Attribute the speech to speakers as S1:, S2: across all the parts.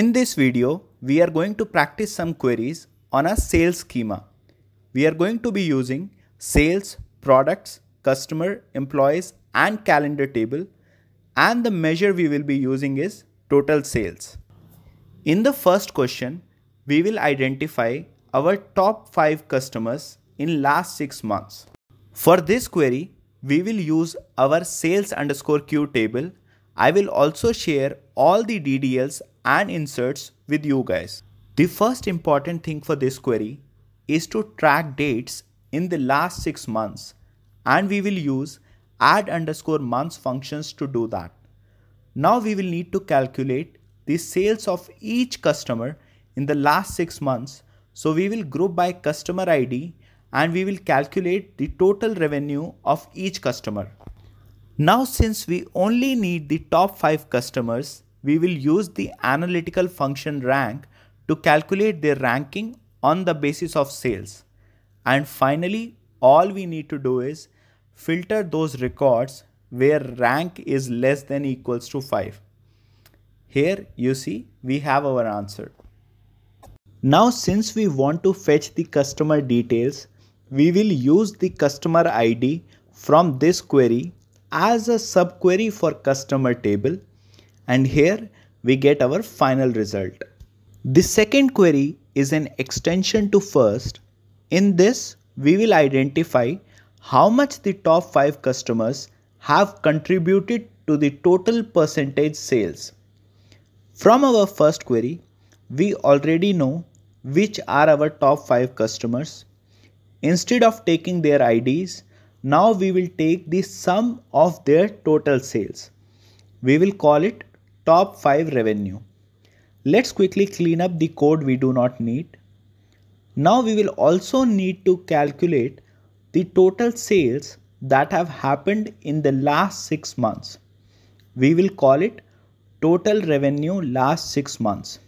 S1: In this video, we are going to practice some queries on a sales schema. We are going to be using sales, products, customer, employees and calendar table and the measure we will be using is total sales. In the first question, we will identify our top 5 customers in last 6 months. For this query, we will use our sales underscore queue table. I will also share all the DDLs and inserts with you guys. The first important thing for this query is to track dates in the last 6 months and we will use add underscore months functions to do that. Now we will need to calculate the sales of each customer in the last 6 months. So we will group by customer ID and we will calculate the total revenue of each customer. Now since we only need the top 5 customers, we will use the analytical function rank to calculate their ranking on the basis of sales. And finally, all we need to do is filter those records where rank is less than equals to 5. Here you see we have our answer. Now since we want to fetch the customer details, we will use the customer ID from this query as a subquery for customer table and here we get our final result. The second query is an extension to first. In this, we will identify how much the top 5 customers have contributed to the total percentage sales. From our first query, we already know which are our top 5 customers. Instead of taking their IDs, now we will take the sum of their total sales. We will call it top 5 revenue. Let's quickly clean up the code we do not need. Now we will also need to calculate the total sales that have happened in the last 6 months. We will call it total revenue last 6 months.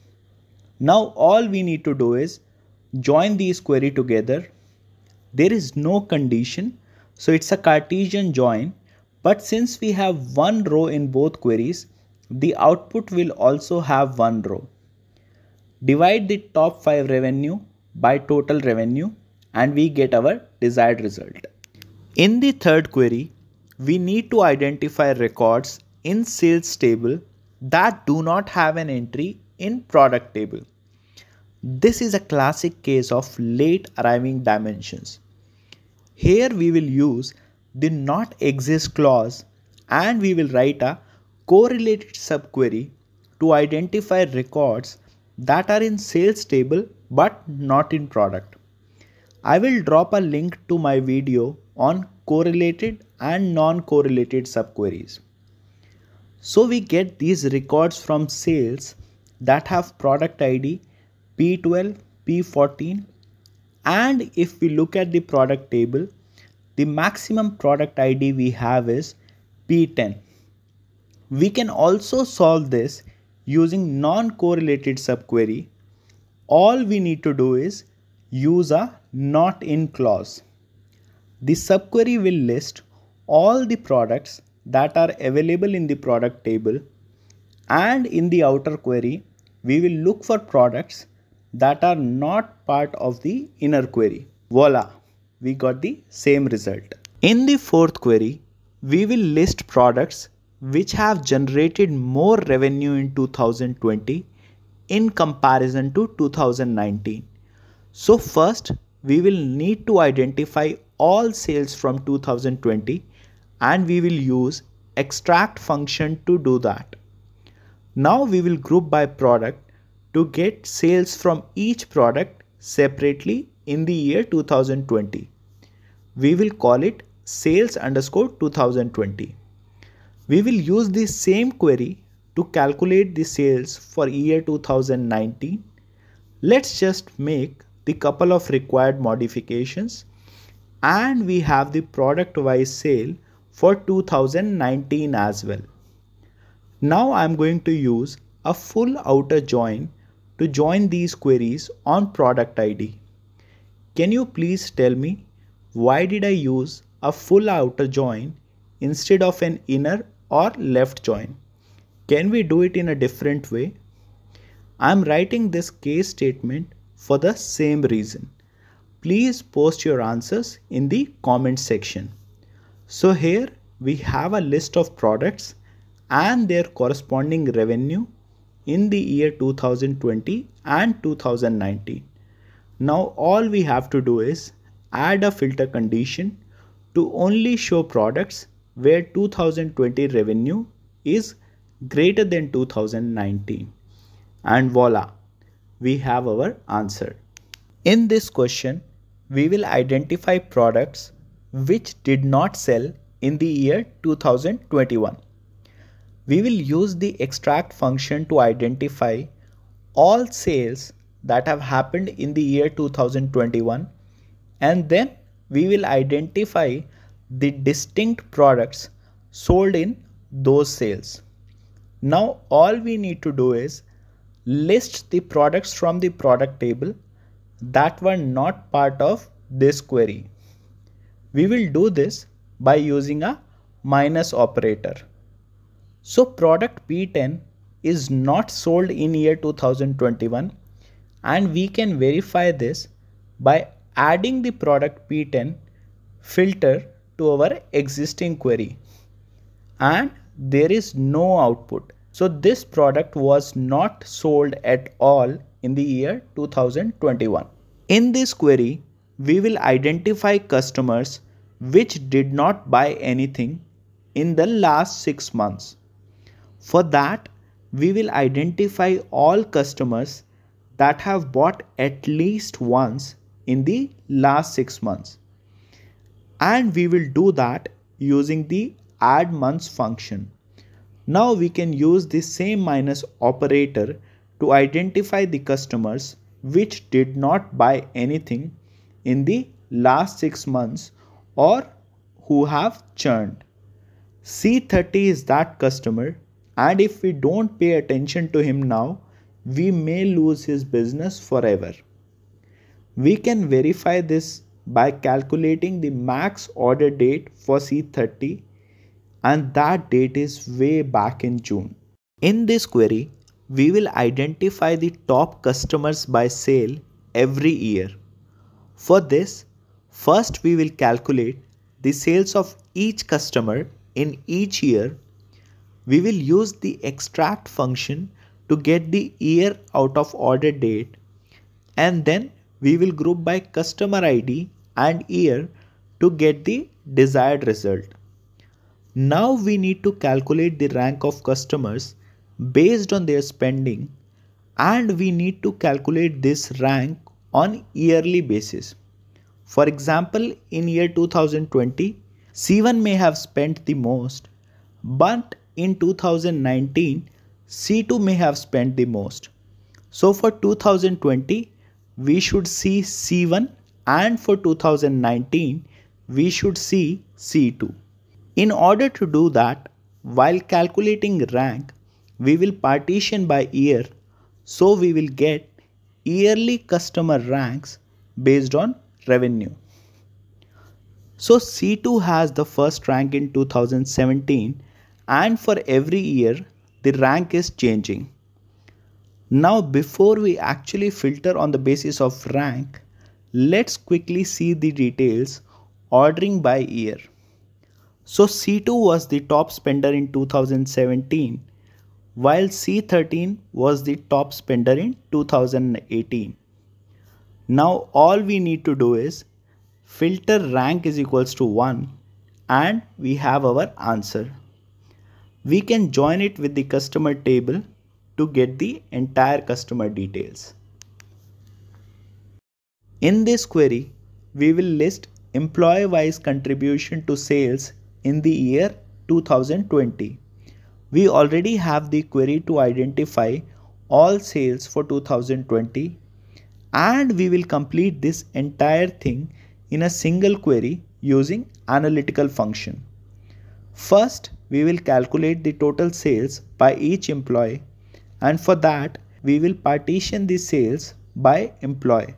S1: Now all we need to do is join these query together. There is no condition so it's a Cartesian join but since we have one row in both queries the output will also have one row. Divide the top 5 revenue by total revenue and we get our desired result. In the third query, we need to identify records in sales table that do not have an entry in product table. This is a classic case of late arriving dimensions. Here we will use the not exist clause and we will write a correlated subquery to identify records that are in sales table but not in product. I will drop a link to my video on correlated and non-correlated subqueries. So we get these records from sales that have product ID P12, P14 and if we look at the product table, the maximum product ID we have is P10. We can also solve this using non-correlated subquery. All we need to do is use a not in clause. The subquery will list all the products that are available in the product table and in the outer query we will look for products that are not part of the inner query. Voila, we got the same result. In the fourth query, we will list products which have generated more revenue in 2020 in comparison to 2019. So first we will need to identify all sales from 2020 and we will use extract function to do that. Now we will group by product to get sales from each product separately in the year 2020. We will call it sales underscore 2020. We will use the same query to calculate the sales for year 2019. Let's just make the couple of required modifications and we have the product wise sale for 2019 as well. Now I'm going to use a full outer join to join these queries on product ID. Can you please tell me why did I use a full outer join instead of an inner or left join. Can we do it in a different way? I am writing this case statement for the same reason. Please post your answers in the comment section. So here we have a list of products and their corresponding revenue in the year 2020 and 2019. Now all we have to do is add a filter condition to only show products where 2020 revenue is greater than 2019 and voila we have our answer in this question we will identify products which did not sell in the year 2021 we will use the extract function to identify all sales that have happened in the year 2021 and then we will identify the distinct products sold in those sales. Now all we need to do is list the products from the product table that were not part of this query. We will do this by using a minus operator. So product P10 is not sold in year 2021 and we can verify this by adding the product P10 filter to our existing query and there is no output. So this product was not sold at all in the year 2021. In this query, we will identify customers which did not buy anything in the last 6 months. For that, we will identify all customers that have bought at least once in the last 6 months and we will do that using the add months function. Now we can use the same minus operator to identify the customers which did not buy anything in the last 6 months or who have churned. C30 is that customer and if we don't pay attention to him now, we may lose his business forever. We can verify this by calculating the max order date for C30 and that date is way back in June. In this query, we will identify the top customers by sale every year. For this, first we will calculate the sales of each customer in each year. We will use the extract function to get the year out of order date and then we will group by customer ID and ear to get the desired result. Now we need to calculate the rank of customers based on their spending and we need to calculate this rank on yearly basis. For example, in year 2020, C1 may have spent the most, but in 2019, C2 may have spent the most. So for 2020, we should see C1 and for 2019 we should see C2. In order to do that, while calculating rank, we will partition by year so we will get yearly customer ranks based on revenue. So C2 has the first rank in 2017 and for every year the rank is changing. Now before we actually filter on the basis of rank, Let's quickly see the details ordering by year. So C2 was the top spender in 2017 while C13 was the top spender in 2018. Now all we need to do is filter rank is equals to 1 and we have our answer. We can join it with the customer table to get the entire customer details. In this query, we will list employee-wise contribution to sales in the year 2020. We already have the query to identify all sales for 2020 and we will complete this entire thing in a single query using analytical function. First, we will calculate the total sales by each employee and for that we will partition the sales by employee.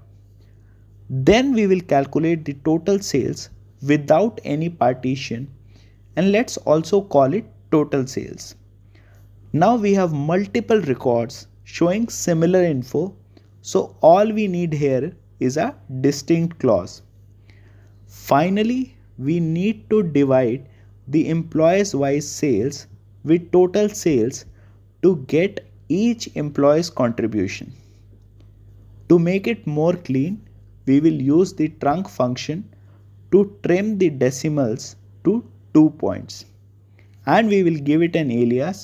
S1: Then we will calculate the total sales without any partition and let's also call it total sales. Now we have multiple records showing similar info so all we need here is a distinct clause. Finally, we need to divide the employees wise sales with total sales to get each employee's contribution. To make it more clean, we will use the trunk function to trim the decimals to 2 points and we will give it an alias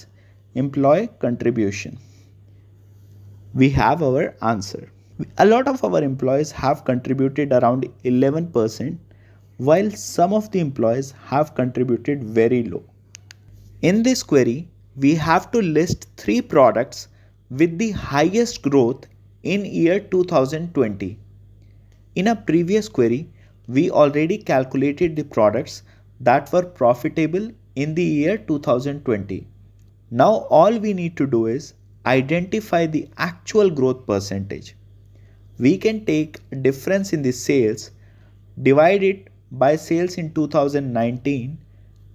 S1: employee contribution. We have our answer. A lot of our employees have contributed around 11% while some of the employees have contributed very low. In this query, we have to list three products with the highest growth in year 2020 in a previous query, we already calculated the products that were profitable in the year 2020. Now all we need to do is identify the actual growth percentage. We can take difference in the sales, divide it by sales in 2019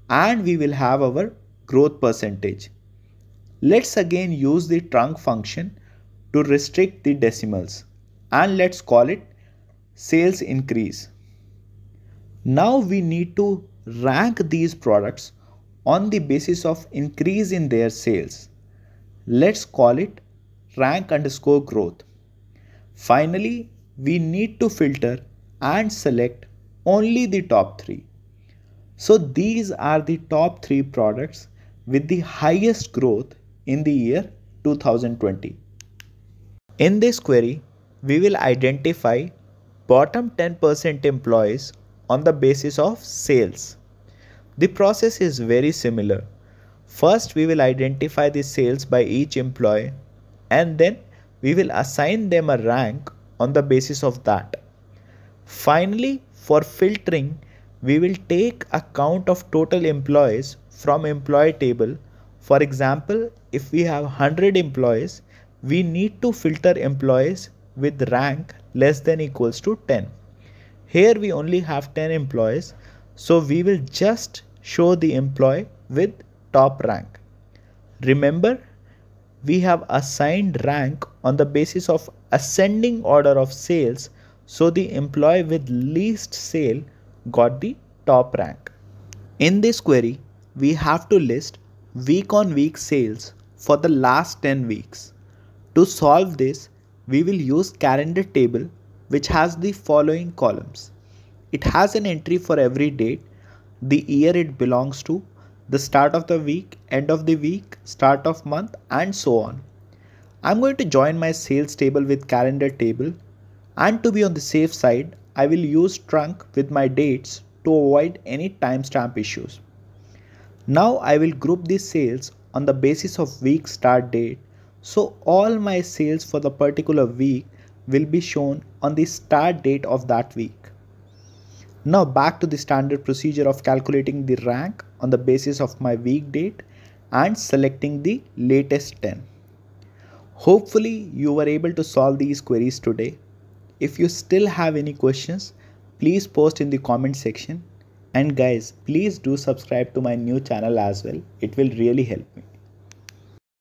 S1: and we will have our growth percentage. Let's again use the trunk function to restrict the decimals and let's call it sales increase. Now we need to rank these products on the basis of increase in their sales. Let's call it rank underscore growth. Finally, we need to filter and select only the top three. So these are the top three products with the highest growth in the year 2020. In this query, we will identify bottom 10% employees on the basis of sales. The process is very similar. First, we will identify the sales by each employee and then we will assign them a rank on the basis of that. Finally, for filtering, we will take a count of total employees from employee table. For example, if we have 100 employees, we need to filter employees with rank less than equals to 10. Here we only have 10 employees. So we will just show the employee with top rank. Remember, we have assigned rank on the basis of ascending order of sales. So the employee with least sale got the top rank. In this query, we have to list week on week sales for the last 10 weeks. To solve this, we will use calendar table which has the following columns. It has an entry for every date, the year it belongs to, the start of the week, end of the week, start of month and so on. I'm going to join my sales table with calendar table and to be on the safe side, I will use trunk with my dates to avoid any timestamp issues. Now I will group these sales on the basis of week start date so all my sales for the particular week will be shown on the start date of that week. Now back to the standard procedure of calculating the rank on the basis of my week date and selecting the latest 10. Hopefully you were able to solve these queries today. If you still have any questions, please post in the comment section. And guys, please do subscribe to my new channel as well. It will really help me.